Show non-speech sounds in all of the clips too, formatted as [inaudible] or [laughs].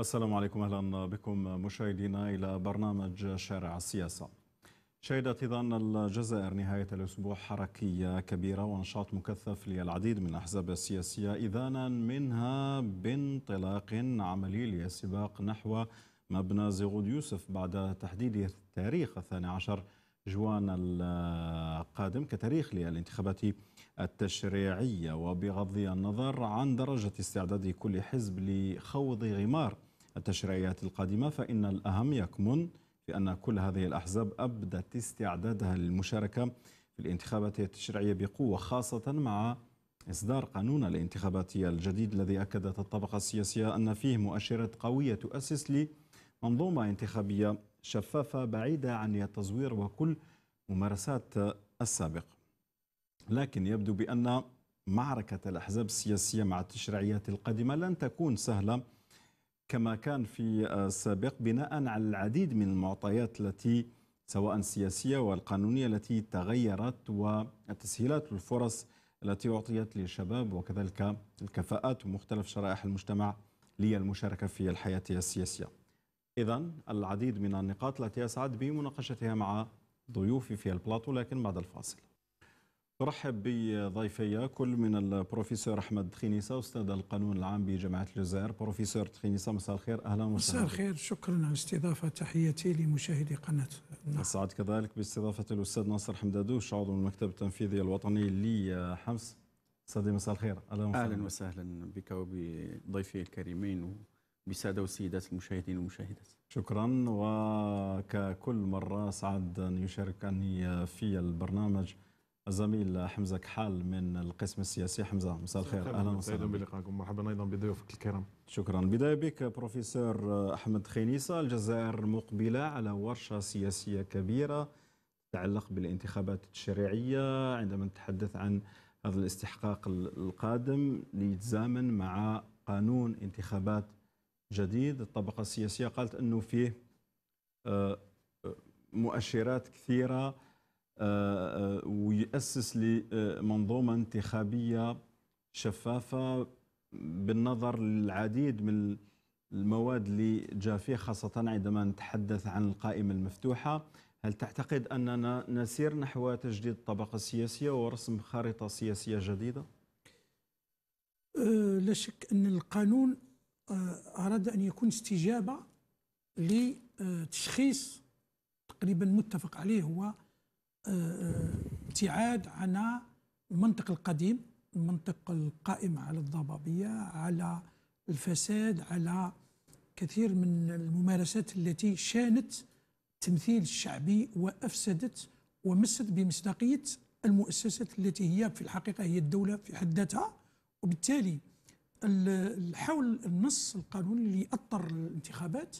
السلام عليكم اهلا بكم مشاهدينا الى برنامج شارع السياسه. شهدت اذا الجزائر نهايه الاسبوع حركيه كبيره ونشاط مكثف للعديد من الاحزاب السياسيه اذانا منها بانطلاق عملي للسباق نحو مبنى زغود يوسف بعد تحديد تاريخ الثاني عشر جوان القادم كتاريخ للانتخابات التشريعية وبغض النظر عن درجة استعداد كل حزب لخوض غمار التشريعيات القادمة فإن الأهم يكمن في أن كل هذه الأحزاب أبدت استعدادها للمشاركة في الانتخابات التشريعية بقوة خاصة مع إصدار قانون الانتخابات الجديد الذي أكدت الطبقة السياسية أن فيه مؤشرات قوية تؤسس لمنظومة انتخابية شفافة بعيدة عن التزوير وكل ممارسات السابق لكن يبدو بأن معركة الأحزاب السياسية مع التشريعيات القادمة لن تكون سهلة كما كان في السابق بناء على العديد من المعطيات التي سواء السياسية والقانونية التي تغيرت والتسهيلات والفرص التي أعطيت للشباب وكذلك الكفاءات ومختلف شرائح المجتمع للمشاركة في الحياة السياسية إذا العديد من النقاط التي أسعد بمناقشتها مع ضيوفي في البلاطو لكن بعد الفاصل ارحب بضيفي كل من البروفيسور احمد خنيسه استاذ القانون العام بجامعه الجزائر بروفيسور خنيسه مساء الخير اهلا وسهلا مساء الخير شكرا على الاستضافه تحياتي لمشاهدي قناه نعم. اسعد كذلك باستضافه الاستاذ ناصر حمدادوش عضو المكتب التنفيذي الوطني لحمص استاذ مساء الخير اهلا وسهلا اهلا وسهلا بك وبضيفي الكريمين بساده والسيدات المشاهدين والمشاهدات شكرا وككل مره سعد ان يشاركني في البرنامج الزميل حمزه كحال من القسم السياسي حمزه مساء الخير اهلا وسهلا بلقائكم مرحبا ايضا بضيوفك الكرام شكرا بدايه بك بروفيسور احمد خينيسه الجزائر مقبله على ورشه سياسيه كبيره تتعلق بالانتخابات التشريعيه عندما نتحدث عن هذا الاستحقاق القادم ليتزامن مع قانون انتخابات جديد الطبقه السياسيه قالت انه فيه آه، مؤشرات كثيره آه، آه، ويؤسس لمنظومة آه، انتخابية شفافة بالنظر للعديد من المواد اللي جاء فيه خاصة عندما نتحدث عن القائمة المفتوحة هل تعتقد أننا نسير نحو تجديد الطبقة السياسية ورسم خارطة سياسية جديدة؟ لا شك أن القانون أراد أن يكون استجابة لتشخيص تقريبا متفق عليه هو ابتعاد عن المنطق القديم المنطق القائم على الضبابية على الفساد على كثير من الممارسات التي شانت التمثيل الشعبي وأفسدت ومست بمصداقية المؤسسات التي هي في الحقيقة هي الدولة في حد ذاتها وبالتالي حول النص القانوني اللي أطر الانتخابات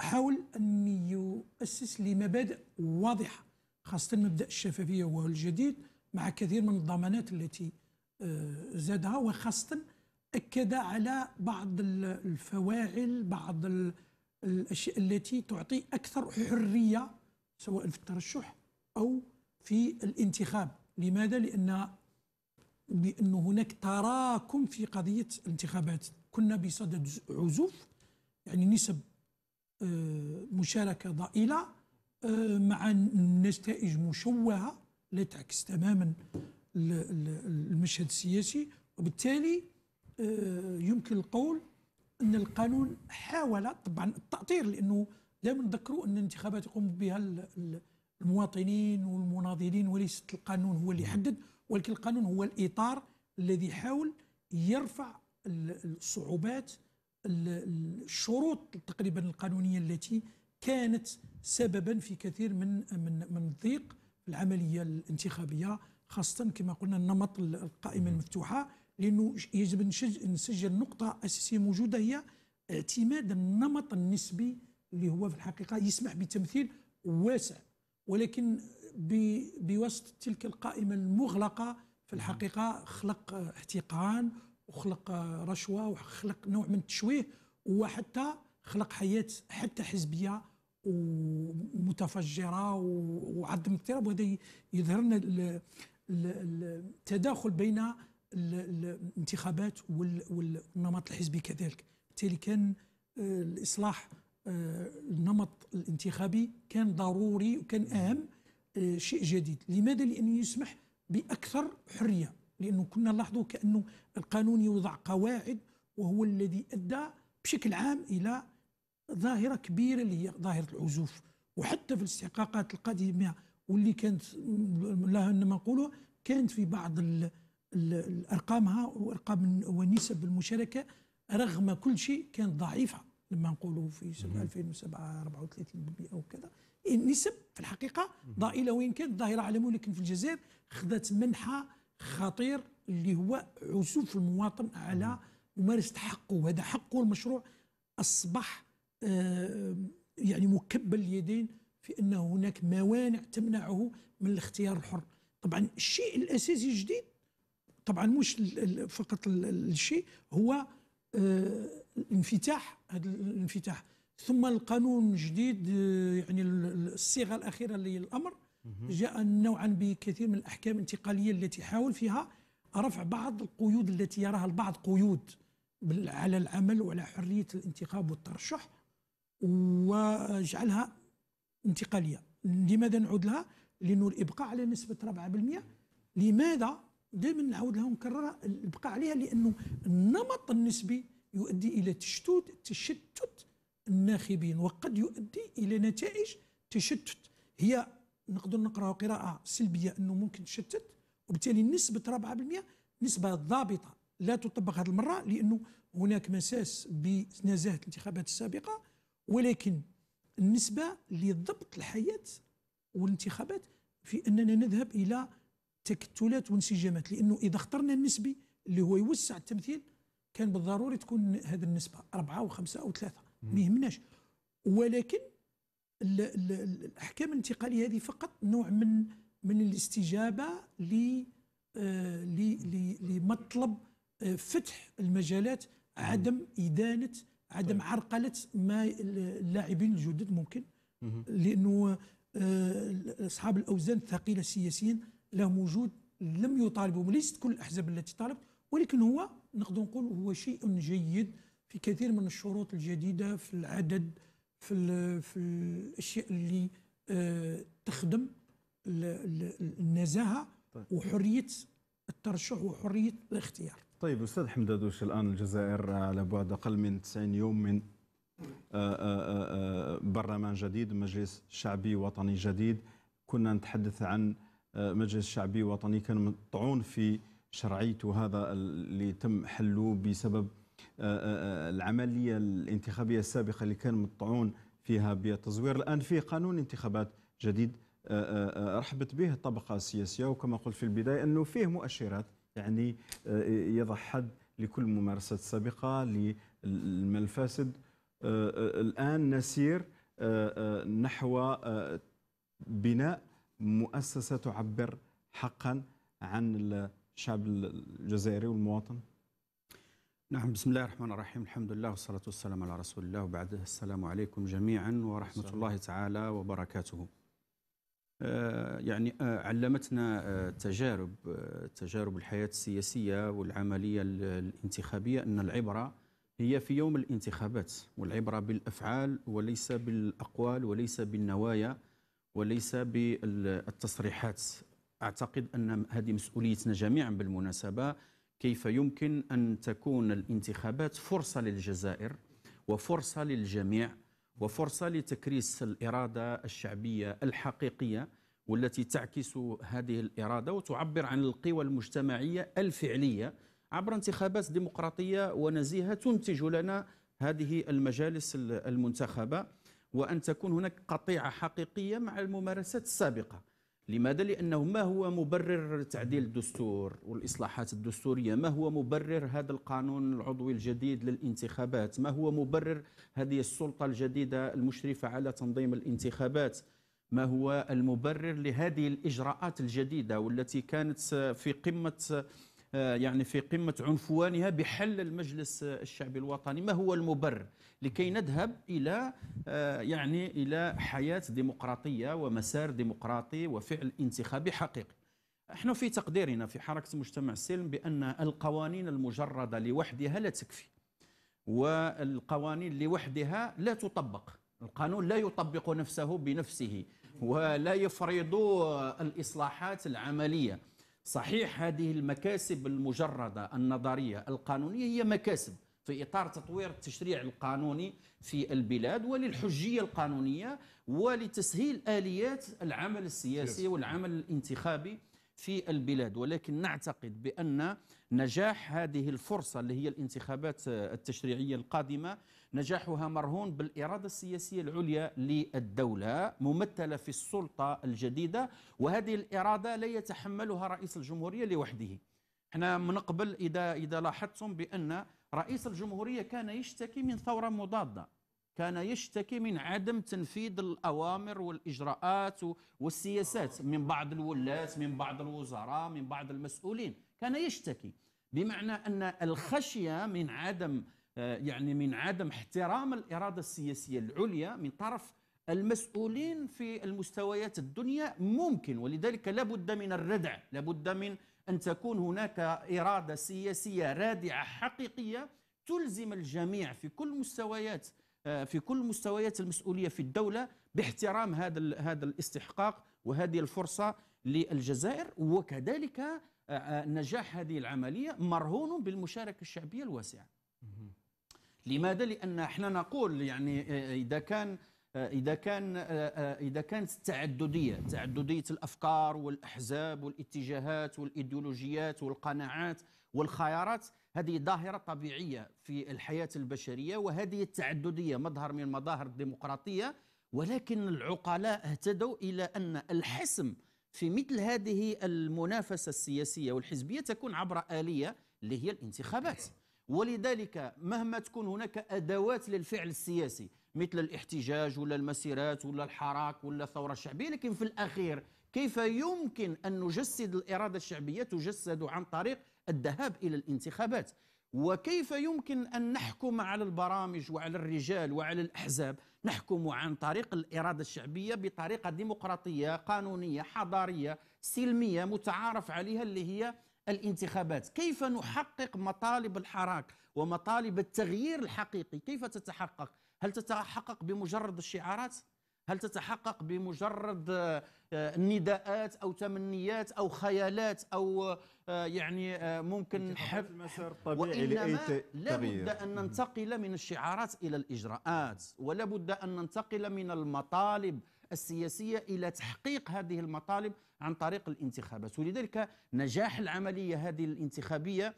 حاول أن يؤسس لمبادئ واضحة خاصة مبدأ الشفافية وهو الجديد مع كثير من الضمانات التي آه، زادها وخاصة أكد على بعض الفواعل بعض الأشياء التي تعطي أكثر حرية سواء في الترشح أو في الانتخاب لماذا؟ لأن بأن هناك تراكم في قضية الانتخابات كنا بصدد عزوف يعني نسب آه، مشاركة ضئيلة آه، مع نتائج مشوهه لا تعكس تماما المشهد السياسي وبالتالي آه، يمكن القول ان القانون حاول طبعا التاطير لانه دائما نذكروا ان الانتخابات يقوم بها المواطنين والمناضلين وليس القانون هو اللي يحدد ولكن القانون هو الاطار الذي حاول يرفع الصعوبات الشروط تقريبا القانونيه التي كانت سببا في كثير من من من الضيق في العمليه الانتخابيه خاصه كما قلنا النمط القائمه المفتوحه لانه يجب نسجل نقطه اساسيه موجوده هي اعتماد النمط النسبي اللي هو في الحقيقه يسمح بتمثيل واسع ولكن بواسطه تلك القائمه المغلقه في الحقيقه خلق احتقان وخلق رشوه وخلق نوع من التشويه وحتى خلق حياه حتى حزبيه ومتفجره وعدم اضطراب وهذا يظهر لنا التداخل بين الانتخابات والنمط الحزبي كذلك بالتالي كان آه، الاصلاح آه، النمط الانتخابي كان ضروري وكان اهم آه، شيء جديد لماذا لانه يسمح باكثر حريه لانه كنا نلاحظوا كانه القانون يوضع قواعد وهو الذي ادى بشكل عام الى ظاهره كبيره اللي هي ظاهره العزوف وحتى في الاستحقاقات القديمه واللي كانت لها انما نقولها كانت في بعض الارقامها وارقام ونسب المشاركه رغم كل شيء كانت ضعيفه لما نقولوا في 2007 34% وكذا إيه، النسب في الحقيقه ضئيله وين كانت ظاهره على لكن في الجزائر خذت منحى خطير اللي هو عزوف المواطن على ممارسه حقه وهذا حقه المشروع اصبح آه، يعني مكبل اليدين في أن هناك موانع تمنعه من الاختيار الحر طبعا الشيء الأساسي الجديد طبعا مش فقط الشيء هو آه، الانفتاح هذا الانفتاح ثم القانون الجديد آه، يعني الصيغه الاخيره للامر جاء نوعا بكثير من الاحكام الانتقاليه التي حاول فيها رفع بعض القيود التي يراها البعض قيود على العمل وعلى حريه الانتخاب والترشح واجعلها انتقاليه لماذا نعود لها لانه الابقاء على نسبه 4% لماذا دائما نعاود لها ونكررها الابقاء عليها لانه النمط النسبي يؤدي الى تشتت تشتت الناخبين وقد يؤدي الى نتائج تشتت هي نقدر نقراها قراءه سلبيه انه ممكن تشتت وبالتالي نسبه 4% نسبه ضابطه لا تطبق هذه المره لانه هناك مساس بنزاهه الانتخابات السابقه ولكن النسبة لضبط الحياة والانتخابات في أننا نذهب إلى تكتلات وانسجامات لأنه إذا اخترنا النسبي اللي هو يوسع التمثيل كان بالضروري تكون هذه النسبة أربعة وخمسة أو ثلاثة ما يهمناش ولكن الأحكام الانتقالية هذه فقط نوع من من الاستجابة ل آه، لمطلب آه، فتح المجالات عدم إدانة عدم طيب. عرقله ما اللاعبين الجدد ممكن لانه آه، اصحاب الاوزان الثقيله سياسيا لهم وجود لم يطالبوا ليست كل الاحزاب التي طالبت ولكن هو نقدر نقول هو شيء جيد في كثير من الشروط الجديده في العدد في في الاشياء اللي آه، تخدم النزاهه طيب. وحريه الترشح وحريه الاختيار طيب استاذ حمدادوش الان الجزائر على بعد اقل من 90 يوم من آه، آه، آه، برلمان جديد مجلس شعبي وطني جديد كنا نتحدث عن مجلس شعبي وطني كان مطعون في شرعيته هذا اللي تم حله بسبب العملية الانتخابية السابقة اللي كان مطعون فيها بالتزوير الآن في قانون انتخابات جديد رحبت به الطبقة السياسية وكما قلت في البداية أنه فيه مؤشرات يعني آه، يضع حد لكل ممارسات سابقة للمفاسد آه، آه، الآن نسير نحو بناء مؤسسة تعبر حقا عن الشعب الجزائري والمواطن نعم بسم الله الرحمن الرحيم الحمد لله والصلاة والسلام على رسول الله وبعد السلام عليكم جميعا ورحمة الله تعالى وبركاته آه، يعني آه، علمتنا التجارب آه، تجارب الحياة السياسية والعملية الانتخابية أن العبرة هي في يوم الانتخابات والعبرة بالأفعال وليس بالأقوال وليس بالنوايا وليس بالتصريحات أعتقد أن هذه مسؤوليتنا جميعا بالمناسبة كيف يمكن أن تكون الانتخابات فرصة للجزائر وفرصة للجميع وفرصة لتكريس الإرادة الشعبية الحقيقية والتي تعكس هذه الإرادة وتعبر عن القوى المجتمعية الفعلية عبر انتخابات ديمقراطية ونزيهة تنتج لنا هذه المجالس المنتخبة وأن تكون هناك قطيعة حقيقية مع الممارسات السابقة لماذا؟ لأنه ما هو مبرر تعديل الدستور والإصلاحات الدستورية ما هو مبرر هذا القانون العضوي الجديد للانتخابات ما هو مبرر هذه السلطة الجديدة المشرفة على تنظيم الانتخابات ما هو المبرر لهذه الإجراءات الجديدة والتي كانت في قمة آه، يعني في قمة عنفوانها بحل المجلس الشعبي الوطني ما هو المبرر لكي نذهب إلى آه، يعني إلى حياة ديمقراطية ومسار ديمقراطي وفعل انتخابي حقيقي احنا في تقديرنا في حركة مجتمع السلم بأن القوانين المجردة لوحدها لا تكفي والقوانين لوحدها لا تطبق القانون لا يطبق نفسه بنفسه ولا يفرض الإصلاحات العملية صحيح هذه المكاسب المجردة النظرية القانونية هي مكاسب في إطار تطوير التشريع القانوني في البلاد وللحجية القانونية ولتسهيل آليات العمل السياسي والعمل الانتخابي في البلاد ولكن نعتقد بأن نجاح هذه الفرصة اللي هي الانتخابات التشريعية القادمة نجاحها مرهون بالإرادة السياسية العليا للدولة ممثلة في السلطة الجديدة وهذه الإرادة لا يتحملها رئيس الجمهورية لوحده احنا من قبل إذا, إذا لاحظتم بأن رئيس الجمهورية كان يشتكي من ثورة مضادة كان يشتكي من عدم تنفيذ الأوامر والإجراءات والسياسات من بعض الولاة من بعض الوزراء من بعض المسؤولين كان يشتكي بمعنى أن الخشية من عدم آه، يعني من عدم احترام الإرادة السياسية العليا من طرف المسؤولين في المستويات الدنيا ممكن ولذلك لابد من الردع لابد من أن تكون هناك إرادة سياسية رادعة حقيقية تلزم الجميع في كل مستويات آه، في كل مستويات المسؤولية في الدولة باحترام هذا هذا الاستحقاق وهذه الفرصة للجزائر وكذلك آه، نجاح هذه العملية مرهون بالمشاركة الشعبية الواسعة لماذا لان احنا نقول يعني آه، آه، اذا كان آه، اذا كان اذا كانت التعدديه تعدديه الافكار والاحزاب والاتجاهات والايديولوجيات والقناعات والخيارات هذه ظاهره طبيعيه في الحياه البشريه وهذه التعدديه مظهر من مظاهر الديمقراطيه ولكن العقلاء اهتدوا الى ان الحسم في مثل هذه المنافسه السياسيه والحزبيه تكون عبر اليه اللي هي الانتخابات ولذلك مهما تكون هناك أدوات للفعل السياسي مثل الاحتجاج ولا المسيرات ولا الحراك ولا الثورة الشعبية لكن في الأخير كيف يمكن أن نجسد الإرادة الشعبية تجسد عن طريق الذهاب إلى الانتخابات وكيف يمكن أن نحكم على البرامج وعلى الرجال وعلى الأحزاب نحكم عن طريق الإرادة الشعبية بطريقة ديمقراطية قانونية حضارية سلمية متعارف عليها اللي هي الانتخابات كيف نحقق مطالب الحراك ومطالب التغيير الحقيقي كيف تتحقق هل تتحقق بمجرد الشعارات هل تتحقق بمجرد آه، نداءات او تمنيات او خيالات او آه، يعني آه، ممكن حب المسار الطبيعي لا بد ان ننتقل من الشعارات الى الاجراءات ولا بد ان ننتقل من المطالب السياسية إلى تحقيق هذه المطالب عن طريق الانتخابات ولذلك نجاح العملية هذه الانتخابية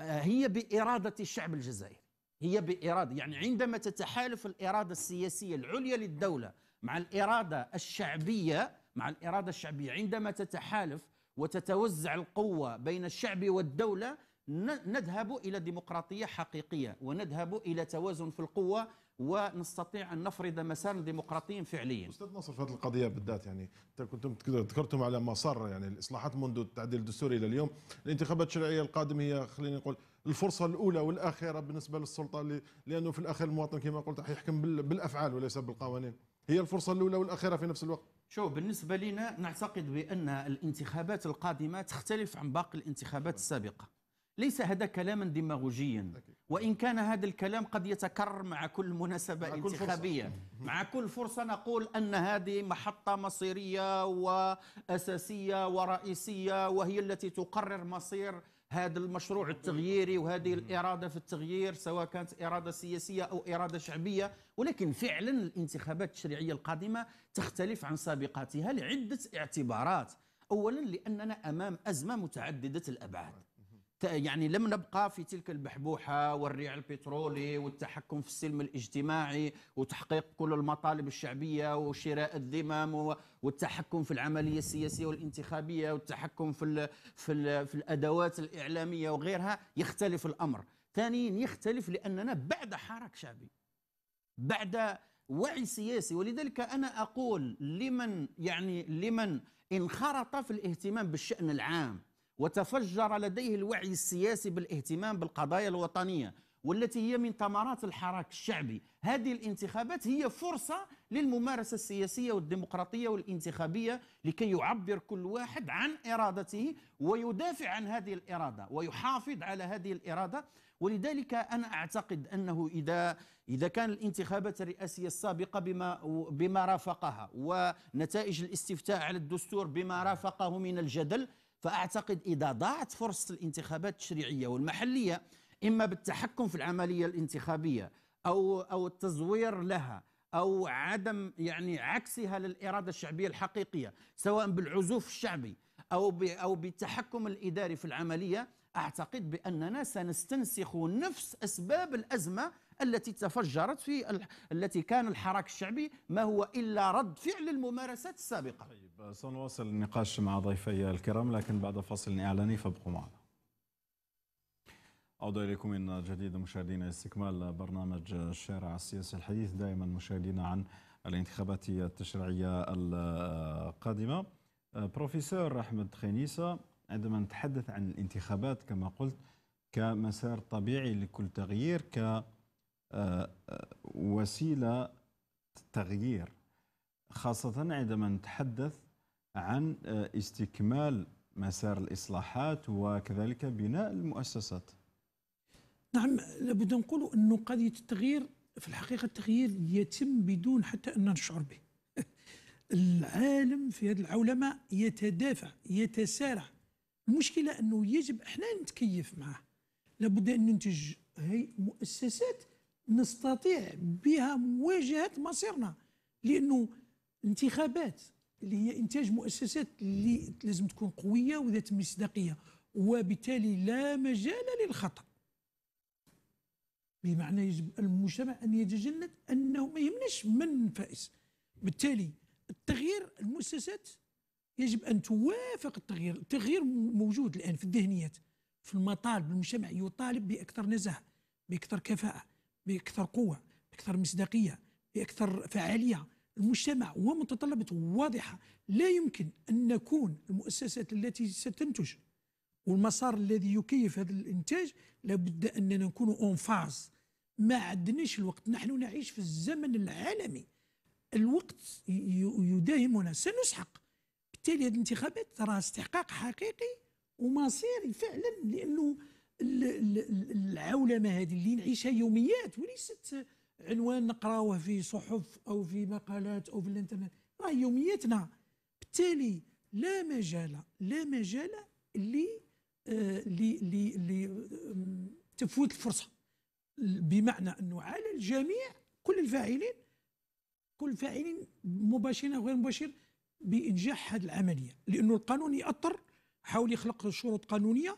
آه، هي بإرادة الشعب الجزائري هي بإرادة يعني عندما تتحالف الإرادة السياسية العليا للدولة مع الإرادة الشعبية مع الإرادة الشعبية عندما تتحالف وتتوزع القوة بين الشعب والدولة نذهب إلى ديمقراطية حقيقية ونذهب إلى توازن في القوة ونستطيع ان نفرض مسار ديمقراطي فعليا. استاذ نصر في هذه القضيه بالذات يعني كنتم ذكرتم على ما صار يعني الاصلاحات منذ التعديل الدستوري الى اليوم، الانتخابات الشرعيه القادمه هي خليني نقول الفرصه الاولى والاخيره بالنسبه للسلطه لانه في الاخير المواطن كما قلت حيحكم بالافعال وليس بالقوانين. هي الفرصه الاولى والاخيره في نفس الوقت. شو بالنسبه لنا نعتقد بان الانتخابات القادمه تختلف عن باقي الانتخابات السابقه. ليس هذا كلاما ديماغوجيا وإن كان هذا الكلام قد يتكرر مع كل مناسبة مع انتخابية كل مع كل فرصة نقول أن هذه محطة مصيرية وأساسية ورئيسية وهي التي تقرر مصير هذا المشروع التغييري وهذه الإرادة في التغيير سواء كانت إرادة سياسية أو إرادة شعبية ولكن فعلا الانتخابات التشريعية القادمة تختلف عن سابقاتها لعدة اعتبارات أولا لأننا أمام أزمة متعددة الأبعاد يعني لم نبقى في تلك البحبوحة والريع البترولي والتحكم في السلم الاجتماعي وتحقيق كل المطالب الشعبية وشراء الذمم والتحكم في العملية السياسية والانتخابية والتحكم في, الـ في, الـ في الأدوات الإعلامية وغيرها يختلف الأمر ثانيا يختلف لأننا بعد حراك شعبي بعد وعي سياسي ولذلك أنا أقول لمن يعني لمن انخرط في الاهتمام بالشأن العام وتفجر لديه الوعي السياسي بالاهتمام بالقضايا الوطنيه والتي هي من ثمرات الحراك الشعبي هذه الانتخابات هي فرصة للممارسة السياسية والديمقراطية والانتخابية لكي يعبر كل واحد عن إرادته ويدافع عن هذه الإرادة ويحافظ على هذه الإرادة ولذلك أنا أعتقد أنه إذا إذا كان الانتخابات الرئاسية السابقة بما بما رافقها ونتائج الاستفتاء على الدستور بما رافقه من الجدل فأعتقد إذا ضاعت فرصة الانتخابات التشريعية والمحلية إما بالتحكم في العملية الانتخابية أو أو التزوير لها أو عدم يعني عكسها للإرادة الشعبية الحقيقية سواء بالعزوف الشعبي أو أو بالتحكم الإداري في العملية أعتقد بأننا سنستنسخ نفس أسباب الأزمة التي تفجرت في ال... التي كان الحراك الشعبي ما هو إلا رد فعل الممارسات السابقة طيب سنواصل النقاش مع ضيفي الكرام لكن بعد فاصل إعلاني فابقوا معنا اعود إليكم من جديد مشاهدينا استكمال برنامج الشارع السياسي الحديث دائما مشاهدينا عن الانتخابات التشريعية القادمة بروفيسور أحمد خينيسة عندما نتحدث عن الانتخابات كما قلت كمسار طبيعي لكل تغيير ك وسيله تغيير خاصه عندما نتحدث عن آه، استكمال مسار الاصلاحات وكذلك بناء المؤسسات. نعم لابد نقول انه قضيه التغيير في الحقيقه التغيير يتم بدون حتى ان نشعر به. العالم في هذه العولمه يتدافع يتسارع المشكله انه يجب احنا نتكيف معه لابد ان ننتج هي مؤسسات نستطيع بها مواجهه مصيرنا لانه انتخابات اللي هي انتاج مؤسسات اللي لازم تكون قويه وذات مصداقيه وبالتالي لا مجال للخطا بمعنى يجب المجتمع ان يتجنب انه ما يهمناش من فائز بالتالي التغيير المؤسسات يجب ان توافق التغيير التغيير موجود الان في الذهنيات في المطالب المجتمع يطالب باكثر نزاهه باكثر كفاءه باكثر قوه باكثر مصداقيه باكثر فعاليه المجتمع ومتطلبات واضحه لا يمكن ان نكون المؤسسات التي ستنتج والمسار الذي يكيف هذا الانتاج لابد اننا نكون اون فاز ما عندناش الوقت نحن نعيش في الزمن العالمي الوقت يداهمنا سنسحق بالتالي هذه الانتخابات ترى استحقاق حقيقي ومصيري فعلا لانه العولمه هذه اللي نعيشها يوميات وليست عنوان نقراوه في صحف او في مقالات او في الانترنت راه يومياتنا بالتالي لا مجال لا مجال ل ل تفوت الفرصه بمعنى انه على الجميع كل الفاعلين كل الفاعلين مباشرين او غير مباشر بانجاح هذه العمليه لانه القانون ياثر حاول يخلق شروط قانونيه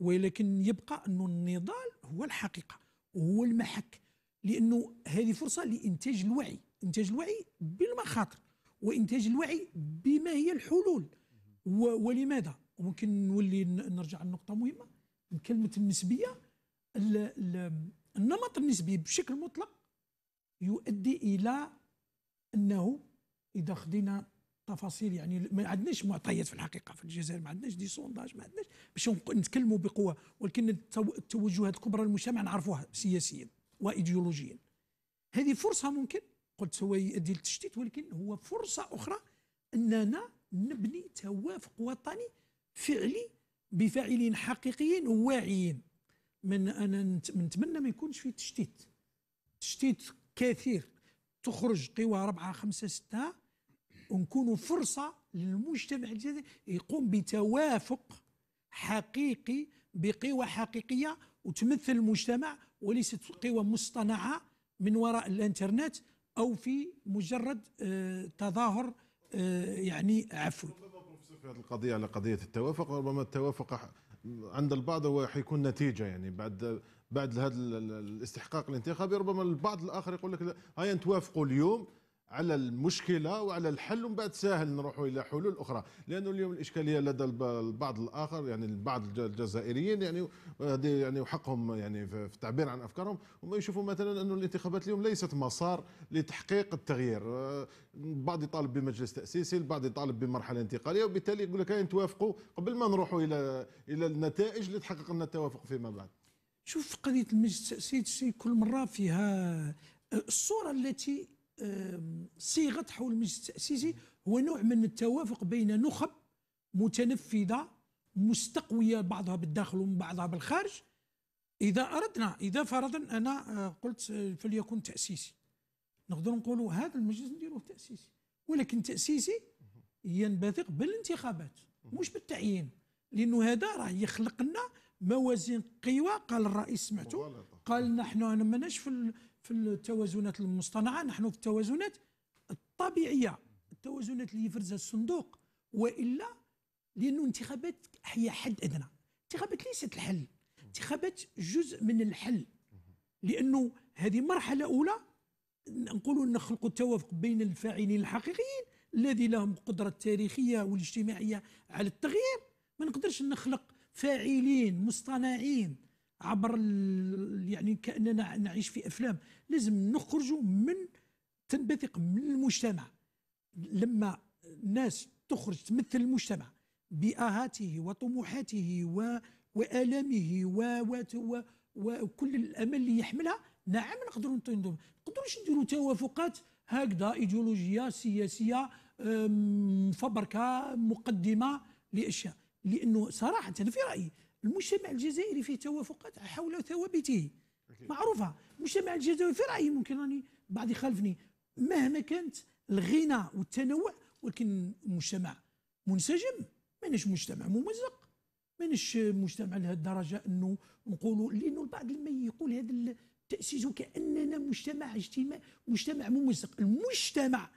ولكن يبقى أن النضال هو الحقيقة وهو المحك لأنه هذه فرصة لإنتاج الوعي إنتاج الوعي بالمخاطر وإنتاج الوعي بما هي الحلول ولماذا ممكن نولي نرجع لنقطة مهمة كلمة النسبية النمط النسبي بشكل مطلق يؤدي إلى أنه إذا خدينا تفاصيل يعني ما عندناش معطيات في الحقيقه في الجزائر ما عندناش دي سونداج ما عندناش باش نتكلموا بقوه ولكن التوجهات الكبرى للمجتمع نعرفوها سياسيا وايديولوجيا هذه فرصه ممكن قلت هو يؤدي للتشتيت ولكن هو فرصه اخرى اننا نبني توافق وطني فعلي بفاعلين حقيقيين واعيين من انا نتمنى ما يكونش في تشتيت تشتيت كثير تخرج قوى اربعه خمسة ستة ونكونوا فرصه للمجتمع الجزائري يقوم بتوافق حقيقي بقوى حقيقيه وتمثل المجتمع وليست قوى مصطنعه من وراء الانترنت او في مجرد آه، تظاهر آه، يعني عفوي في هذه القضيه على قضيه التوافق ربما التوافق عند البعض هو حيكون نتيجه يعني بعد بعد هذا الاستحقاق الانتخابي ربما البعض الاخر يقول لك هيا نتوافقوا اليوم على المشكله وعلى الحل ومن بعد ساهل نروحوا الى حلول اخرى لانه اليوم الاشكاليه لدى البعض الاخر يعني بعض الجزائريين يعني يعني وحقهم يعني في التعبير عن افكارهم هم يشوفوا مثلا انه الانتخابات اليوم ليست مسار لتحقيق التغيير البعض آه، يطالب بمجلس تاسيسي البعض يطالب بمرحله انتقاليه وبالتالي يقول لك نتوافقوا قبل ما نروحوا الى الى النتائج اللي تحقق لنا التوافق فيما بعد شوف قضيه المجلس التاسيسي كل مره فيها الصوره التي صيغه حول المجلس التاسيسي هو نوع من التوافق بين نخب متنفذه مستقويه بعضها بالداخل وبعضها بالخارج اذا اردنا اذا فرضا انا آه، قلت آه، فليكن تاسيسي نقدر نقولوا هذا المجلس نديروه تاسيسي ولكن تاسيسي ينبثق بالانتخابات مش بالتعيين لانه هذا راه يخلق لنا موازين قوى قال الرئيس سمعتوا قال نحن انا ماناش في في التوازنات المصطنعه نحن في التوازنات الطبيعيه التوازنات اللي يفرزها الصندوق والا لانه انتخابات هي حد ادنى انتخابات ليست الحل انتخابات جزء من الحل لانه هذه مرحله اولى نقولوا نخلق التوافق بين الفاعلين الحقيقيين الذي لهم قدرة التاريخية والاجتماعية على التغيير ما نقدرش نخلق فاعلين مصطنعين عبر يعني كاننا نعيش في افلام لازم نخرجوا من تنبثق من المجتمع لما الناس تخرج تمثل المجتمع بآهاته وطموحاته و... وآلامه و... و... وكل الامل اللي يحملها نعم نقدروا نطيندوا نقدروش نديروا توافقات هكذا ايديولوجيه سياسيه مفبركه مقدمه لاشياء لانه صراحه في رايي المجتمع الجزائري فيه توافقات حول ثوابته معروفه المجتمع الجزائري في رايي ممكن راني بعض يخالفني مهما كانت الغنى والتنوع ولكن مجتمع منسجم ماناش مجتمع ممزق ماناش مجتمع لهذه الدرجه انه نقولوا لانه البعض لما يقول هذا التاسيس كاننا مجتمع اجتماع مجتمع ممزق المجتمع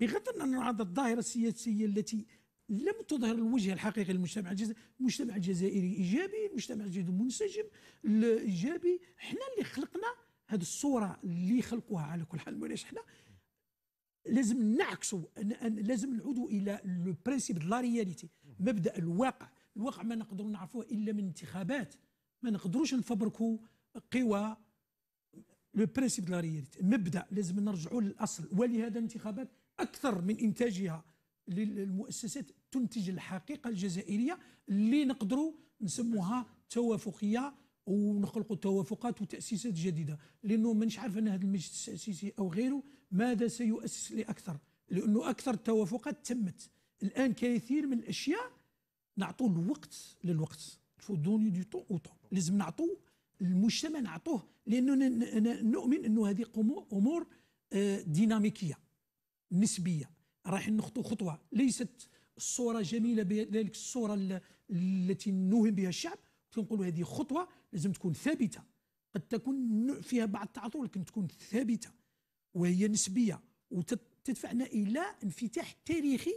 بغض النظر عن الظاهره السياسيه التي لم تظهر الوجه الحقيقي للمجتمع الجزائري المجتمع الجزائري ايجابي المجتمع الجزائري منسجم ايجابي حنا اللي خلقنا هذه الصوره اللي خلقوها على كل حال مولاش حنا لازم نعكسوا لازم نعودوا الى لو برينسيپ لا رياليتي مبدا الواقع الواقع ما نقدروا نعرفوه الا من انتخابات ما نقدروش نفبركوا قوى لو برينسيپ لا رياليتي مبدا لازم نرجعوا للاصل ولهذا الانتخابات اكثر من انتاجها للمؤسسات تنتج الحقيقه الجزائريه اللي نقدروا نسموها توافقيه ونخلقوا توافقات وتاسيسات جديده لانه مانيش عارف ان هذا المجلس التاسيسي او غيره ماذا سيؤسس لاكثر لانه اكثر التوافقات تمت الان كثير من الاشياء نعطوا الوقت للوقت فو دي دو طون لازم نعطوا المجتمع نعطوه لانه نؤمن انه هذه امور آه، ديناميكيه نسبيه رايحين نخطو خطوه ليست الصوره جميله بذلك الصوره التي نوهم بها الشعب كنقولوا هذه خطوه لازم تكون ثابته قد تكون فيها بعض التعاطف لكن تكون ثابته وهي نسبيه وتدفعنا الى انفتاح تاريخي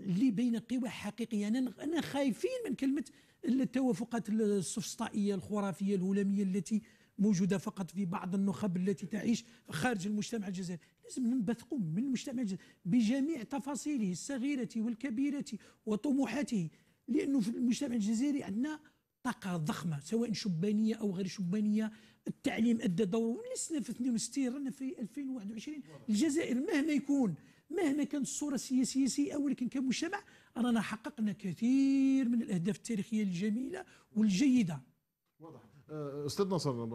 اللي بين قوى حقيقيه انا انا خايفين من كلمه التوافقات السفسطائيه الخرافيه الهلاميه التي موجوده فقط في بعض النخب التي تعيش خارج المجتمع الجزائري لازم ننبثقوا من المجتمع بجميع تفاصيله الصغيرة والكبيرة وطموحاته لأنه في المجتمع الجزائري عندنا طاقة ضخمة سواء شبانية أو غير شبانية التعليم أدى دوره لسنا في 62 رانا في 2021 الجزائر مهما يكون مهما كانت الصورة السياسية سيئة ولكن كمجتمع رانا حققنا كثير من الأهداف التاريخية الجميلة والجيدة واضح أه، استاذ نصر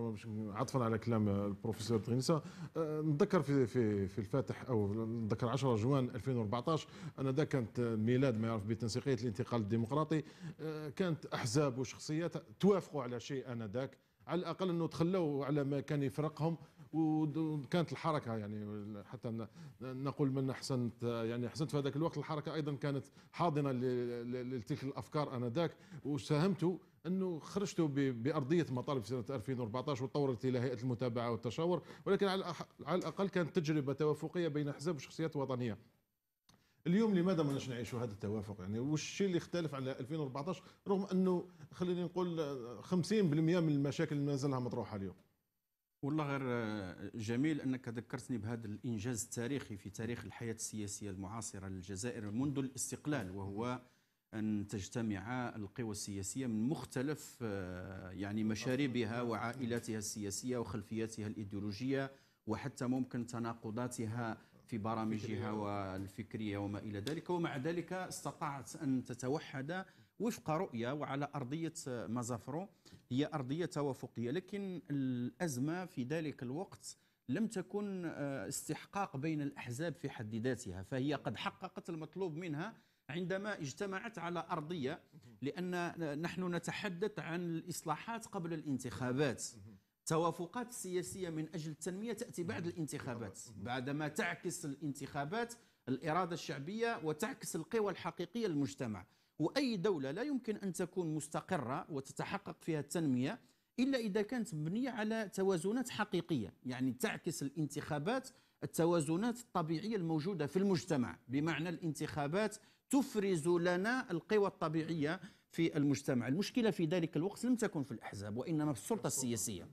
عطفا على كلام البروفيسور تغنيسة أه، نتذكر في في في الفاتح او نتذكر 10 جوان 2014 انا ذا كانت ميلاد ما يعرف بتنسيقيه الانتقال الديمقراطي أه، كانت احزاب وشخصيات توافقوا على شيء انذاك على الاقل انه تخلوا على ما كان يفرقهم وكانت الحركه يعني حتى نقول من احسنت يعني احسنت في هذاك الوقت الحركه ايضا كانت حاضنه لتلك الافكار انذاك وساهمت انه خرجت بارضيه مطالب سنه 2014 وتطورت الى هيئه المتابعه والتشاور ولكن على الاقل كانت تجربه توافقيه بين احزاب وشخصيات وطنيه اليوم لماذا ما نعيشوا هذا التوافق يعني الشيء اللي اختلف على 2014 رغم انه خليني نقول 50% من المشاكل ما زالها مطروحه اليوم والله غير آه، جميل انك ذكرتني بهذا الانجاز التاريخي في تاريخ الحياه السياسيه المعاصره للجزائر منذ الاستقلال وهو ان تجتمع القوى السياسيه من مختلف آه، يعني مشاربها وعائلاتها السياسيه وخلفياتها الايديولوجيه وحتى ممكن تناقضاتها في برامجها والفكريه وما الى ذلك ومع ذلك استطاعت ان تتوحد وفق رؤية وعلى أرضية مازافرو هي أرضية توافقية لكن الأزمة في ذلك الوقت لم تكن آه، استحقاق بين الأحزاب في حد ذاتها فهي قد حققت المطلوب منها عندما اجتمعت على أرضية لأن آه، نحن نتحدث عن الإصلاحات قبل الانتخابات توافقات سياسية من أجل التنمية تأتي بعد الانتخابات بعدما تعكس الانتخابات الإرادة الشعبية وتعكس القوى الحقيقية للمجتمع واي دوله لا يمكن ان تكون مستقره وتتحقق فيها التنميه الا اذا كانت مبنيه على توازنات حقيقيه يعني تعكس الانتخابات التوازنات الطبيعيه الموجوده في المجتمع بمعنى الانتخابات تفرز لنا القوى الطبيعيه في المجتمع المشكله في ذلك الوقت لم تكن في الاحزاب وانما في السلطه السياسيه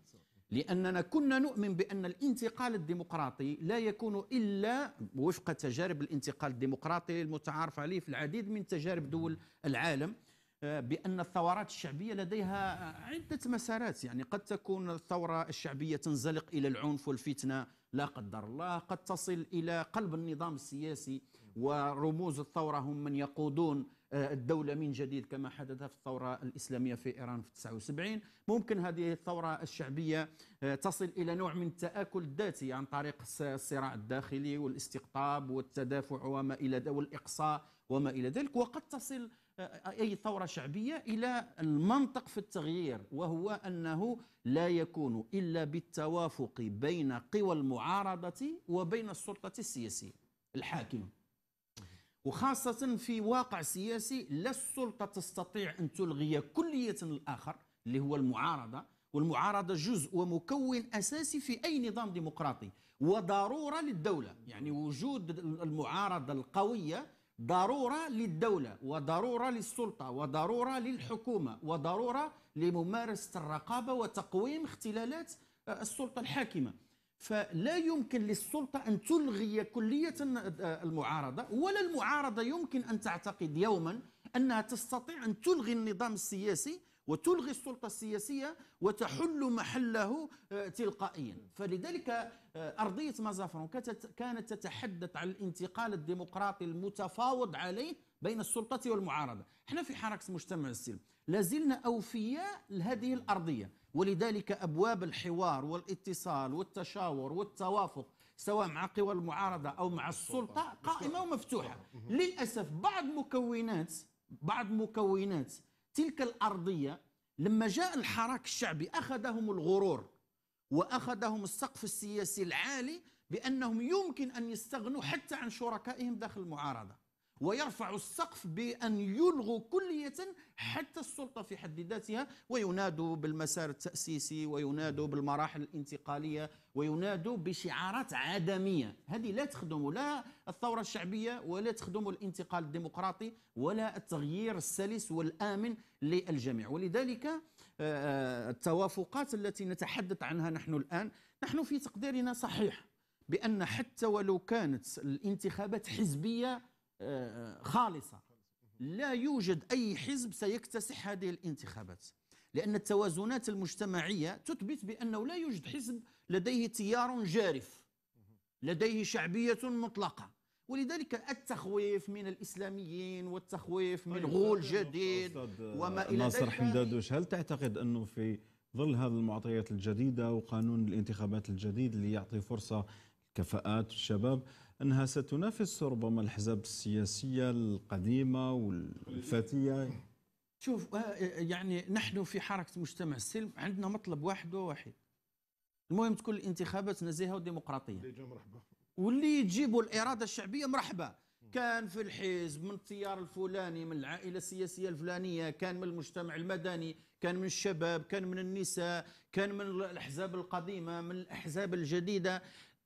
لأننا كنا نؤمن بأن الانتقال الديمقراطي لا يكون إلا وفق تجارب الانتقال الديمقراطي المتعارف عليه في العديد من تجارب دول العالم آه، بأن الثورات الشعبية لديها عدة مسارات يعني قد تكون الثورة الشعبية تنزلق إلى العنف والفتنة لا قدر الله قد تصل إلى قلب النظام السياسي ورموز الثورة هم من يقودون آه، الدولة من جديد كما حدث في الثورة الإسلامية في إيران في 79 ممكن هذه الثورة الشعبية آه، تصل إلى نوع من التآكل الذاتي عن طريق الصراع الداخلي والاستقطاب والتدافع وما إلى والإقصاء وما إلى ذلك وقد تصل آه، أي ثورة شعبية إلى المنطق في التغيير وهو أنه لا يكون إلا بالتوافق بين قوى المعارضة وبين السلطة السياسية الحاكمة وخاصة في واقع سياسي لا السلطة تستطيع أن تلغي كلية الآخر اللي هو المعارضة والمعارضة جزء ومكون أساسي في أي نظام ديمقراطي وضرورة للدولة يعني وجود المعارضة القوية ضرورة للدولة وضرورة للسلطة وضرورة للحكومة وضرورة لممارسة الرقابة وتقويم اختلالات آه، السلطة الحاكمة فلا يمكن للسلطة أن تلغي كلية آه، المعارضة ولا المعارضة يمكن أن تعتقد يوما أنها تستطيع أن تلغي النظام السياسي وتلغي السلطة السياسية وتحل محله آه، تلقائيا فلذلك آه، أرضية مازافرون كانت تتحدث عن الانتقال الديمقراطي المتفاوض عليه بين السلطة والمعارضة احنا في حركة مجتمع السلم لازلنا أوفياء لهذه الأرضية ولذلك أبواب الحوار والاتصال والتشاور والتوافق سواء مع قوى المعارضة أو مع السلطة قائمة ومفتوحة للأسف بعض مكونات بعض مكونات تلك الأرضية لما جاء الحراك الشعبي أخذهم الغرور وأخذهم السقف السياسي العالي بأنهم يمكن أن يستغنوا حتى عن شركائهم داخل المعارضة ويرفع السقف بأن يلغوا كلية حتى السلطة في حد ذاتها وينادوا بالمسار التأسيسي وينادوا بالمراحل الانتقالية وينادوا بشعارات عدمية هذه لا تخدم لا الثورة الشعبية ولا تخدم الانتقال الديمقراطي ولا التغيير السلس والآمن للجميع ولذلك آه، آه، التوافقات التي نتحدث عنها نحن الآن نحن في تقديرنا صحيح بأن حتى ولو كانت الانتخابات حزبية خالصة لا يوجد أي حزب سيكتسح هذه الانتخابات لأن التوازنات المجتمعية تثبت بأنه لا يوجد حزب لديه تيار جارف لديه شعبية مطلقة ولذلك التخويف من الاسلاميين والتخويف من طيب، غول جديد وما الى ناصر حمدادوش هل تعتقد انه في ظل هذه المعطيات الجديده وقانون الانتخابات الجديد اللي يعطي فرصه كفاءات الشباب انها ستنافس ربما الاحزاب السياسيه القديمه والفتيه شوف آه، يعني نحن في حركه مجتمع السلم عندنا مطلب واحد وواحد المهم تكون الانتخابات نزيهه وديمقراطيه واللي يجيبوا الاراده الشعبيه مرحبا كان في الحزب من التيار الفلاني من العائله السياسيه الفلانيه كان من المجتمع المدني كان من الشباب كان من النساء كان من الاحزاب القديمه من الاحزاب الجديده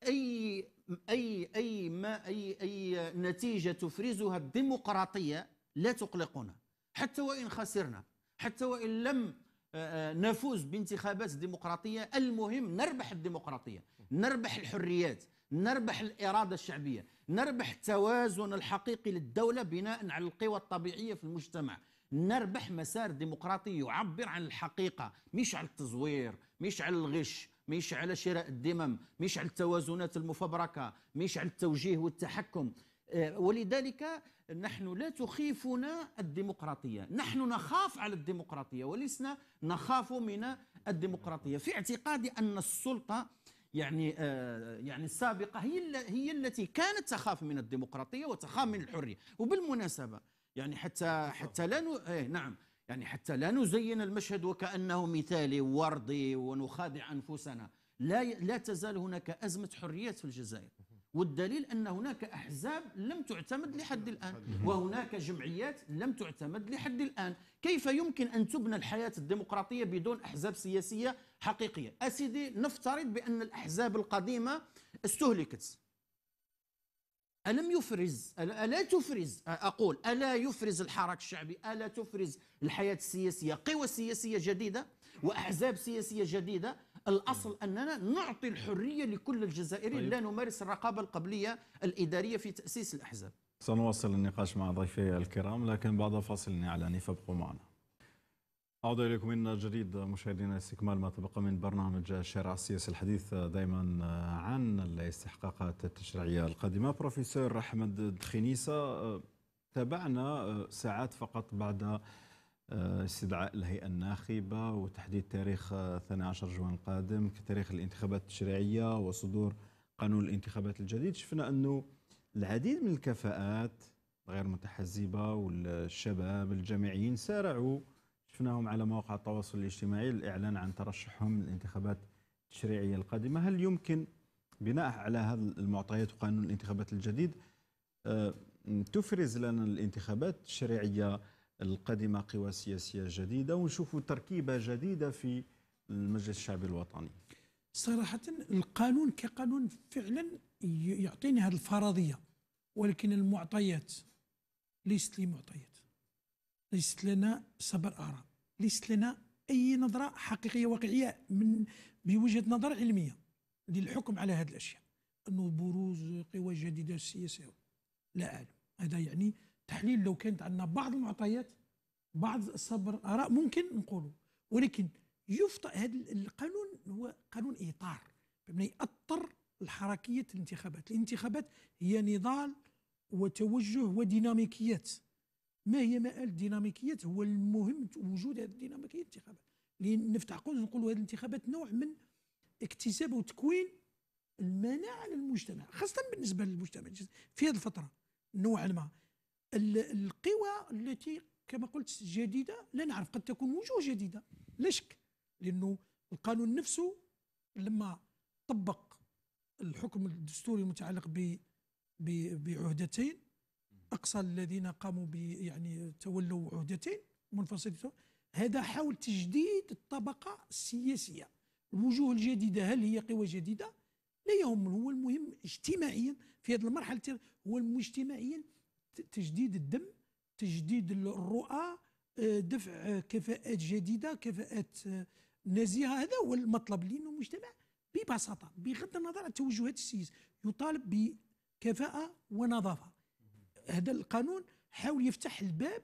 اي اي اي ما اي اي نتيجه تفرزها الديمقراطيه لا تقلقنا حتى وان خسرنا حتى وان لم آه، آه، نفوز بانتخابات ديمقراطيه المهم نربح الديمقراطيه نربح الحريات نربح الاراده الشعبيه نربح التوازن الحقيقي للدوله بناء على القوى الطبيعيه في المجتمع نربح مسار ديمقراطي يعبر عن الحقيقه مش على التزوير مش على الغش مش على شراء الذمم مش على التوازنات المفبركة مش على التوجيه والتحكم آه، ولذلك نحن لا تخيفنا الديمقراطية نحن نخاف على الديمقراطية ولسنا نخاف من الديمقراطية في اعتقادي أن السلطة يعني آه يعني السابقة هي هي التي كانت تخاف من الديمقراطية وتخاف من الحرية وبالمناسبة يعني حتى حتى لا إيه، نعم يعني حتى لا نزين المشهد وكأنه مثالي وردي ونخادع أنفسنا لا لا تزال هناك أزمة حريات في الجزائر والدليل أن هناك أحزاب لم تعتمد لحد الآن وهناك جمعيات لم تعتمد لحد الآن كيف يمكن أن تبنى الحياة الديمقراطية بدون أحزاب سياسية حقيقية أسيدي نفترض بأن الأحزاب القديمة استهلكت ألم يفرز ألا تفرز أقول ألا يفرز الحراك الشعبي ألا تفرز الحياة السياسية قوى سياسية جديدة وأحزاب سياسية جديدة الأصل أننا نعطي الحرية لكل الجزائريين طيب. لا نمارس الرقابة القبلية الإدارية في تأسيس الأحزاب سنواصل النقاش مع ضيفي الكرام لكن بعد فاصل إعلاني فابقوا معنا أعود إليكم من جديد مشاهدينا استكمال ما تبقى من برنامج الشارع السياسي الحديث دائما عن الاستحقاقات التشريعية القادمة بروفيسور أحمد دخينيسة تابعنا ساعات فقط بعد استدعاء الهيئة الناخبة وتحديد تاريخ 12 جوان القادم كتاريخ الانتخابات التشريعية وصدور قانون الانتخابات الجديد شفنا أنه العديد من الكفاءات غير متحزبة والشباب الجامعيين سارعوا شفناهم على مواقع التواصل الاجتماعي للإعلان عن ترشحهم للانتخابات التشريعية القادمة هل يمكن بناء على هذه المعطيات وقانون الانتخابات الجديد آه، تفرز لنا الانتخابات التشريعية القادمة قوى سياسية جديدة ونشوف تركيبة جديدة في المجلس الشعبي الوطني صراحة القانون كقانون فعلا يعطيني هذه الفرضية ولكن المعطيات ليست لي معطيات ليست لنا سبر آراء ليست لنا اي نظره حقيقيه واقعيه من بوجهه نظر علميه للحكم على هذه الاشياء انه بروز قوى جديده سياسيه لا اعلم هذا يعني تحليل لو كانت عندنا بعض المعطيات بعض الصبر اراء ممكن نقولوا ولكن يفطئ هذا القانون هو قانون اطار بمعنى يأطر الحركيه الانتخابات الانتخابات هي نضال وتوجه وديناميكيات ما هي مآل الديناميكيات هو المهم وجود هذه الديناميكيه الانتخابات لان قوس نقولوا هذه الانتخابات نوع من اكتساب وتكوين المناعه للمجتمع خاصه بالنسبه للمجتمع في هذه الفتره نوعا ما القوى التي كما قلت جديده لا نعرف قد تكون وجوه جديده لا شك لانه القانون نفسه لما طبق الحكم الدستوري المتعلق ب بعهدتين اقصى الذين قاموا ب يعني تولوا عهدتين منفصلتين هذا حول تجديد الطبقه السياسيه الوجوه الجديده هل هي قوى جديده لا يهم هو المهم اجتماعيا في هذه المرحله هو اجتماعيا تجديد الدم تجديد الرؤى آه، دفع كفاءات جديده كفاءات آه، نزيهه هذا هو المطلب لانه المجتمع ببساطه بغض النظر عن التوجهات السياسيه يطالب بكفاءه ونظافه هذا القانون حاول يفتح الباب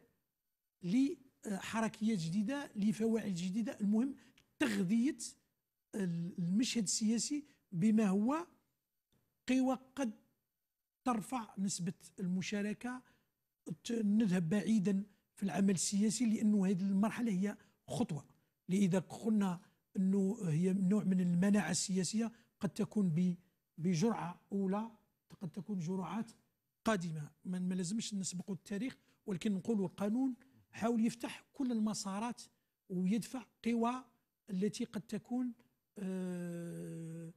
لحركيات جديده لفواعل جديده المهم تغذيه المشهد السياسي بما هو قوى قد ترفع نسبه المشاركه نذهب بعيدا في العمل السياسي لانه هذه المرحله هي خطوه لذا قلنا انه هي نوع من المناعه السياسيه قد تكون بجرعه اولى قد تكون جرعات قادمة ما لازمش نسبقوا التاريخ ولكن نقولوا قانون حاول يفتح كل المسارات ويدفع قوى التي قد تكون آه،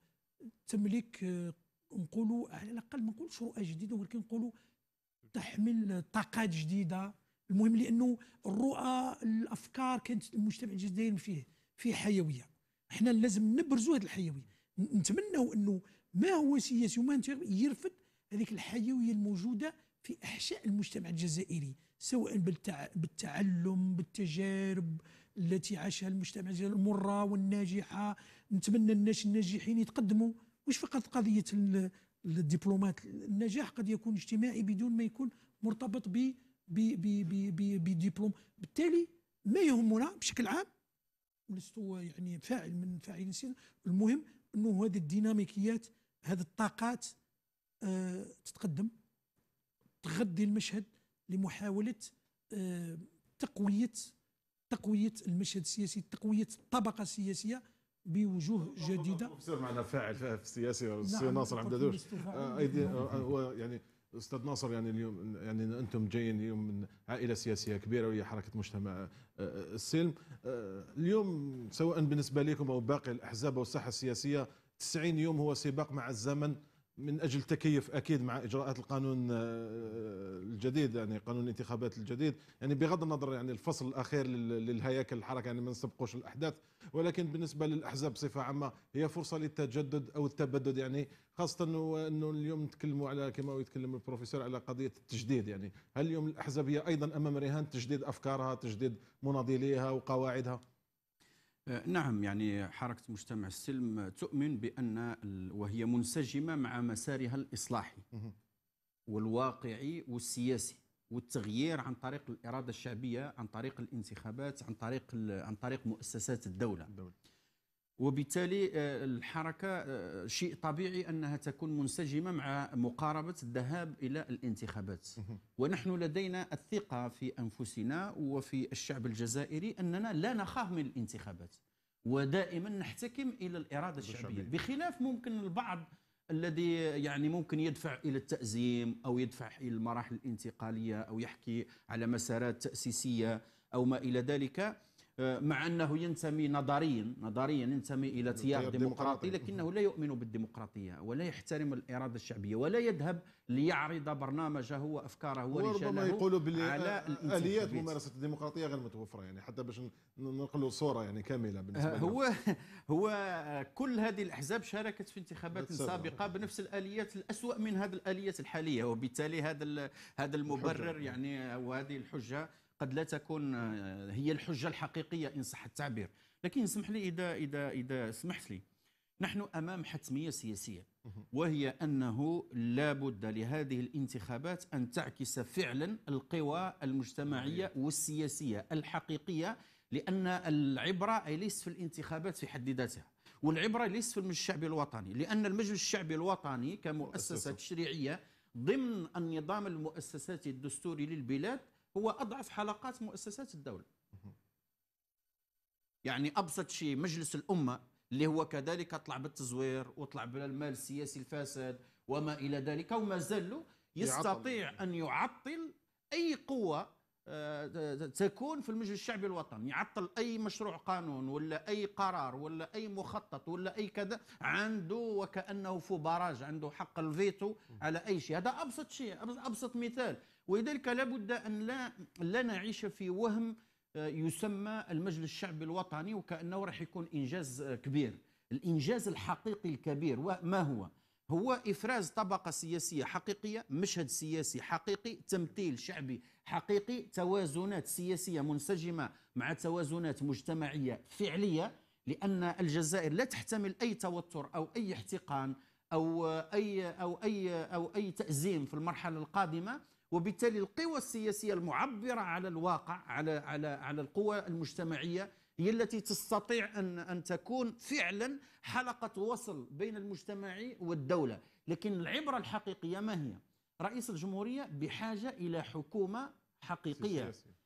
تملك آه، نقولوا على الاقل ما نقولش رؤى جديده ولكن نقولوا تحمل طاقات جديده المهم لانه الرؤى الافكار كانت المجتمع الجزائري فيه فيه حيويه احنا لازم نبرزوا هذه الحيويه نتمنوا انه ما هو سياسي وما يرفض هذيك الحيويه الموجوده في احشاء المجتمع الجزائري سواء بالتعلم بالتجارب التي عاشها المجتمع الجزائري المره والناجحه نتمنى الناس الناجحين يتقدموا مش فقط قضيه الدبلومات النجاح قد يكون اجتماعي بدون ما يكون مرتبط ب بدبلوم بالتالي ما يهمنا بشكل عام لست يعني فاعل من فاعلين المهم انه هذه الديناميكيات هذه الطاقات آه، تتقدم تغذي المشهد لمحاوله آه، تقويه تقويه المشهد السياسي تقويه الطبقه السياسيه بوجوه جديده معنا فاعل في السياسه نعم، السي ناصر عبد الدور آه، هو يعني استاذ ناصر يعني اليوم يعني انتم جايين اليوم من عائله سياسيه كبيره وهي حركه مجتمع السلم اليوم سواء بالنسبه لكم او باقي الاحزاب او الساحه السياسيه 90 يوم هو سباق مع الزمن من اجل تكيف اكيد مع اجراءات القانون آه، الجديد يعني قانون الانتخابات الجديد يعني بغض النظر يعني الفصل الاخير للهياكل الحركه يعني ما نسبقوش الاحداث ولكن بالنسبه للاحزاب بصفه عامه هي فرصه للتجدد او التبدد يعني خاصه انه اليوم نتكلموا على كما يتكلم البروفيسور على قضيه التجديد يعني هل اليوم الاحزاب هي ايضا امام رهان تجديد افكارها تجديد مناضليها وقواعدها آه، نعم يعني حركة مجتمع السلم تؤمن بأن وهي منسجمة مع مسارها الإصلاحي والواقعي والسياسي والتغيير عن طريق الإرادة الشعبية عن طريق الانتخابات عن طريق عن طريق مؤسسات الدولة, الدولة. وبالتالي آه، الحركة آه، شيء طبيعي أنها تكون منسجمة مع مقاربة الذهاب إلى الانتخابات ونحن لدينا الثقة في أنفسنا وفي الشعب الجزائري أننا لا نخاف من الانتخابات ودائما نحتكم إلى الإرادة الشعبية بخلاف ممكن البعض الذي يعني ممكن يدفع الى التازيم او يدفع الى المراحل الانتقاليه او يحكي على مسارات تاسيسيه او ما الى ذلك آه، مع انه ينتمي نظريا نظريا ينتمي الى تيار ديمقراطي لكنه لا يؤمن بالديمقراطيه ولا يحترم الاراده الشعبيه ولا يذهب ليعرض برنامجه وافكاره وربما يقولوا باللي آه، اليات ممارسه الديمقراطيه غير متوفره يعني حتى باش ننقلوا صوره يعني كامله آه، بالنسبه هو [laughs] هو كل هذه الاحزاب شاركت في انتخابات سابقه بنفس الاليات الاسوء من هذه الاليات الحاليه وبالتالي هذا هذا المبرر يعني وهذه الحجه قد لا تكون آه، هي الحجه الحقيقيه ان صح التعبير لكن اسمح لي اذا اذا اذا سمحت لي نحن امام حتميه سياسيه وهي انه لا بد لهذه الانتخابات ان تعكس فعلا القوى المجتمعيه نعم. والسياسيه الحقيقيه لان العبره ليست في الانتخابات في حد ذاتها والعبره ليست في المجلس الشعبي الوطني لان المجلس الشعبي الوطني كمؤسسه تشريعيه ضمن النظام المؤسساتي الدستوري للبلاد هو اضعف حلقات مؤسسات الدوله يعني ابسط شيء مجلس الامه اللي هو كذلك طلع بالتزوير وطلع بالمال السياسي الفاسد وما الى ذلك وما زال يستطيع يعطل. ان يعطل اي قوه آه، تكون في المجلس الشعبي الوطني يعطل اي مشروع قانون ولا اي قرار ولا اي مخطط ولا اي كذا عنده وكانه في براج عنده حق الفيتو على اي شيء هذا ابسط شيء ابسط مثال ولذلك لابد أن لا, لا نعيش في وهم آه، يسمى المجلس الشعبي الوطني وكأنه راح يكون إنجاز آه، كبير الإنجاز الحقيقي الكبير وما هو؟ هو إفراز طبقة سياسية حقيقية مشهد سياسي حقيقي تمثيل شعبي حقيقي توازنات سياسية منسجمة مع توازنات مجتمعية فعلية لأن الجزائر لا تحتمل أي توتر أو أي احتقان أو آه، أي أو أي أو أي تأزيم في المرحلة القادمة وبالتالي القوى السياسية المعبرة على الواقع على على على القوى المجتمعية هي التي تستطيع ان ان تكون فعلا حلقة وصل بين المجتمع والدولة، لكن العبرة الحقيقية ما هي؟ رئيس الجمهورية بحاجة إلى حكومة حقيقية سياسية.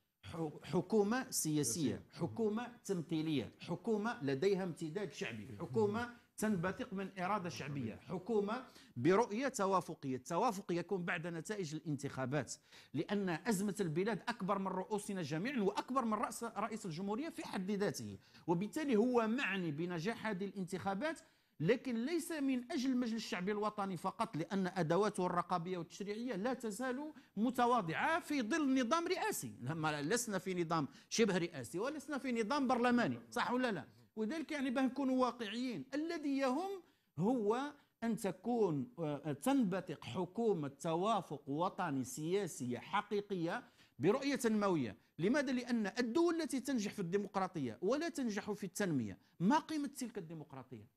حكومة سياسية حكومة تمثيلية حكومة لديها امتداد شعبي حكومة تنبثق من إرادة شعبية حكومة برؤية توافقية التوافق يكون بعد نتائج الانتخابات لأن أزمة البلاد أكبر من رؤوسنا جميعا وأكبر من رأس رئيس الجمهورية في حد ذاته وبالتالي هو معني بنجاح هذه الانتخابات لكن ليس من أجل المجلس الشعبي الوطني فقط لأن أدواته الرقابية والتشريعية لا تزال متواضعة في ظل نظام رئاسي لما لسنا في نظام شبه رئاسي ولسنا في نظام برلماني صح ولا لا وذلك يعني باه نكونوا واقعيين الذي يهم هو أن تكون آه، تنبثق حكومة توافق وطني سياسية حقيقية برؤية تنموية لماذا؟ لأن الدول التي تنجح في الديمقراطية ولا تنجح في التنمية ما قيمة تلك الديمقراطية؟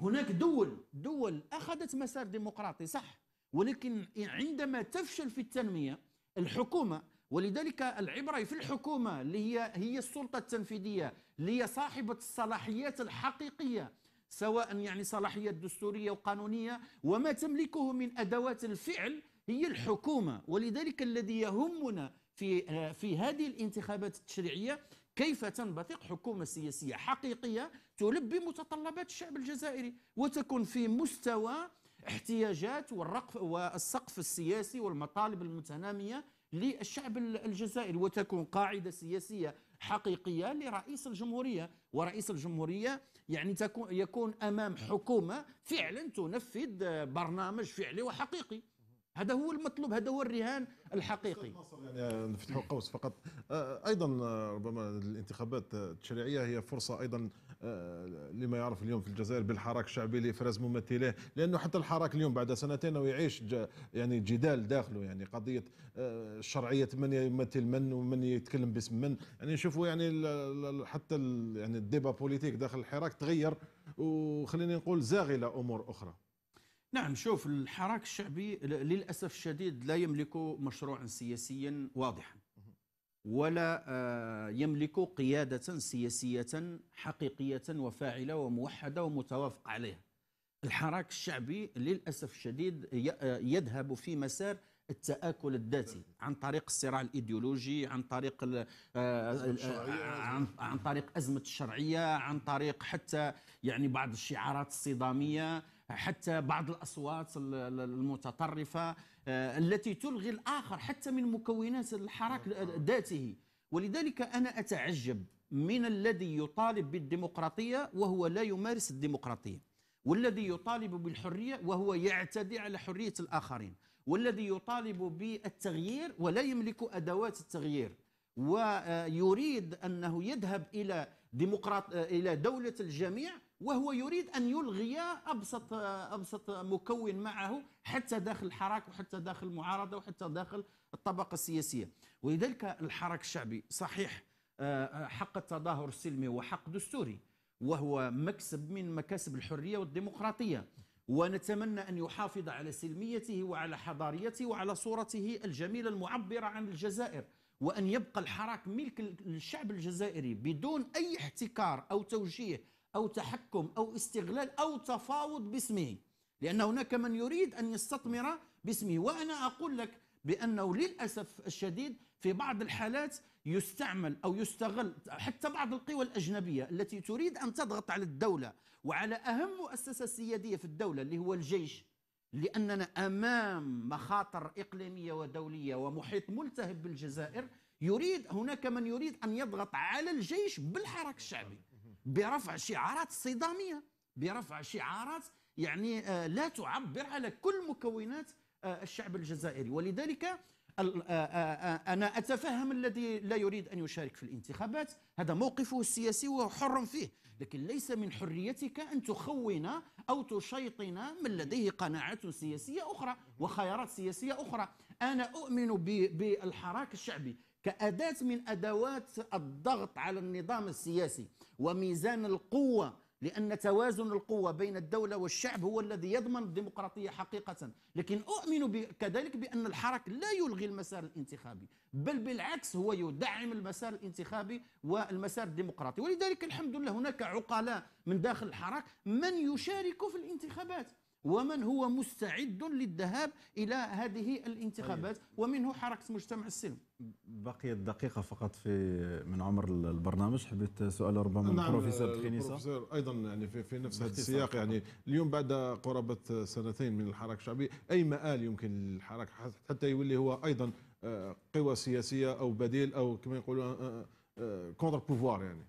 هناك دول دول أخذت مسار ديمقراطي صح ولكن عندما تفشل في التنمية الحكومة ولذلك العبرة في الحكومة اللي هي هي السلطة التنفيذية اللي هي صاحبة الصلاحيات الحقيقية سواء يعني صلاحيات دستورية وقانونية وما تملكه من أدوات الفعل هي الحكومة ولذلك الذي يهمنا في في هذه الانتخابات التشريعية كيف تنبثق حكومة سياسية حقيقية تلبي متطلبات الشعب الجزائري وتكون في مستوى احتياجات والرقف والسقف السياسي والمطالب المتنامية للشعب الجزائري وتكون قاعدة سياسية حقيقية لرئيس الجمهورية ورئيس الجمهورية يعني تكون يكون أمام حكومة فعلا تنفذ برنامج فعلي وحقيقي هذا هو المطلوب هذا هو الرهان الحقيقي يعني نفتح قوس فقط ايضا ربما الانتخابات التشريعيه هي فرصه ايضا آه، لما يعرف اليوم في الجزائر بالحراك الشعبي اللي فرز ممثليه لانه حتى الحراك اليوم بعد سنتين ويعيش يعني جدال داخله يعني قضيه آه، شرعيه من يمثل من ومن يتكلم باسم من يعني نشوفوا يعني حتى يعني الديبا بوليتيك داخل الحراك تغير وخليني نقول زاغي امور اخرى نعم شوف الحراك الشعبي للاسف الشديد لا يملك مشروعا سياسيا واضحا ولا آه، يملك قيادة سياسية حقيقية وفاعلة وموحدة ومتوافق عليها الحراك الشعبي للأسف الشديد آه، يذهب في مسار التآكل الذاتي عن طريق الصراع الإيديولوجي عن طريق آه، عن طريق أزمة الشرعية عن طريق حتى يعني بعض الشعارات الصدامية حتى بعض الأصوات المتطرفة آه، التي تلغي الآخر حتى من مكونات الحراك آه. ذاته ولذلك أنا أتعجب من الذي يطالب بالديمقراطية وهو لا يمارس الديمقراطية والذي يطالب بالحرية وهو يعتدي على حرية الآخرين والذي يطالب بالتغيير ولا يملك أدوات التغيير ويريد أنه يذهب إلى ديمقراط إلى دولة الجميع وهو يريد أن يلغي أبسط أبسط مكون معه حتى داخل الحراك وحتى داخل المعارضة وحتى داخل الطبقة السياسية ولذلك الحراك الشعبي صحيح آه، آه، حق التظاهر السلمي وحق دستوري وهو مكسب من مكاسب الحرية والديمقراطية ونتمنى أن يحافظ على سلميته وعلى حضاريته وعلى صورته الجميلة المعبرة عن الجزائر وأن يبقى الحراك ملك للشعب الجزائري بدون أي احتكار أو توجيه أو تحكم أو استغلال أو تفاوض باسمه لأن هناك من يريد أن يستثمر باسمه وأنا أقول لك بأنه للأسف الشديد في بعض الحالات يستعمل أو يستغل حتى بعض القوى الأجنبية التي تريد أن تضغط على الدولة وعلى أهم مؤسسة سيادية في الدولة اللي هو الجيش لأننا أمام مخاطر إقليمية ودولية ومحيط ملتهب بالجزائر يريد هناك من يريد أن يضغط على الجيش بالحراك الشعبي برفع شعارات صداميه برفع شعارات يعني آه، لا تعبر على كل مكونات آه، الشعب الجزائري ولذلك آه، انا اتفهم الذي لا يريد ان يشارك في الانتخابات هذا موقفه السياسي وهو حر فيه لكن ليس من حريتك ان تخون او تشيطن من لديه قناعات سياسيه اخرى وخيارات سياسيه اخرى انا اؤمن بالحراك الشعبي كأداة من أدوات الضغط على النظام السياسي وميزان القوة لأن توازن القوة بين الدولة والشعب هو الذي يضمن الديمقراطية حقيقة لكن أؤمن كذلك بأن الحراك لا يلغي المسار الانتخابي بل بالعكس هو يدعم المسار الانتخابي والمسار الديمقراطي ولذلك الحمد لله هناك عقلاء من داخل الحراك من يشارك في الانتخابات ومن هو مستعد للذهاب الى هذه الانتخابات طيب. ومنه حركه مجتمع السلم بقيت دقيقة فقط في من عمر البرنامج حبيت سؤال ربما نعم البروفيسور تخينيسا آه، البروفيسور أيضا يعني في, في نفس هذا السياق يعني اليوم بعد قرابة سنتين من الحراك الشعبي أي مآل يمكن للحراك حتى يولي هو أيضا آه، قوى سياسية أو بديل أو كما يقولوا كونتر بوفوار يعني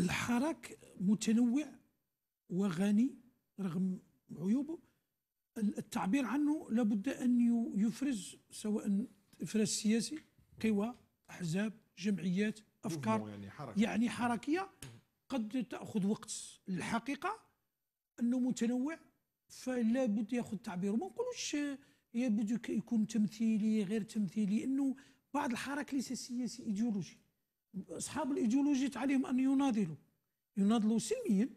الحراك متنوع وغني رغم عيوبه التعبير عنه لابد أن يفرز سواء إفراز سياسي قوى أحزاب جمعيات أفكار يعني, حركة. يعني حركية قد تأخذ وقت الحقيقة أنه متنوع فلا بد ياخذ تعبيره ما نقولوش يبدو يكون تمثيلي غير تمثيلي انه بعض الحراك ليس سياسي ايديولوجي اصحاب الايديولوجيات عليهم ان يناضلوا يناضلوا سلميا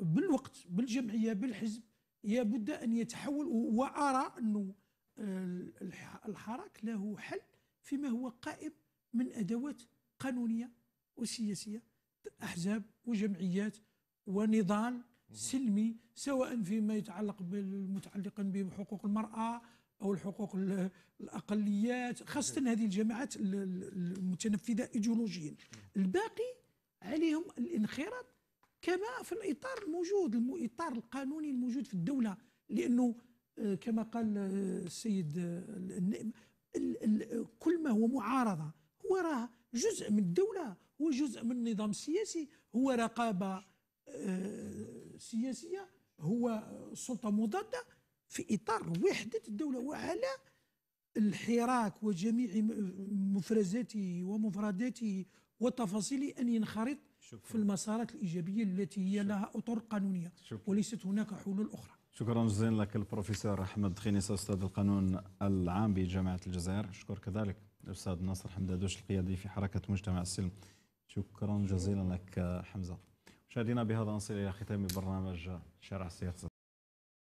بالوقت بالجمعيه بالحزب يجب ان يتحول وارى انه آه، الحراك له حل فيما هو قائم من ادوات قانونيه وسياسيه احزاب وجمعيات ونضال سلمي سواء فيما يتعلق بالمتعلق بحقوق المراه او الحقوق الاقليات خاصه هذه الجماعات المتنفذه ايديولوجيا الباقي عليهم الانخراط كما في الاطار الموجود الاطار القانوني الموجود في الدوله لانه آه، كما قال آه، السيد آه، كل ما هو معارضه هو راه جزء من الدوله هو جزء من النظام السياسي هو رقابه سياسيه هو سلطه مضاده في اطار وحده الدوله وعلى الحراك وجميع مفرزاته ومفرداته وتفاصيله ان ينخرط شكرا. في المسارات الإيجابية التي هي شكرا. لها أطر قانونية شكرا. وليست هناك حلول أخرى شكرا جزيلا لك البروفيسور أحمد خينيس أستاذ القانون العام بجامعة الجزائر أشكر كذلك الأستاذ ناصر حمدادوش القيادي في حركة مجتمع السلم شكرا جزيلا لك حمزة مشاهدينا بهذا نصل إلى ختام برنامج شارع السياسة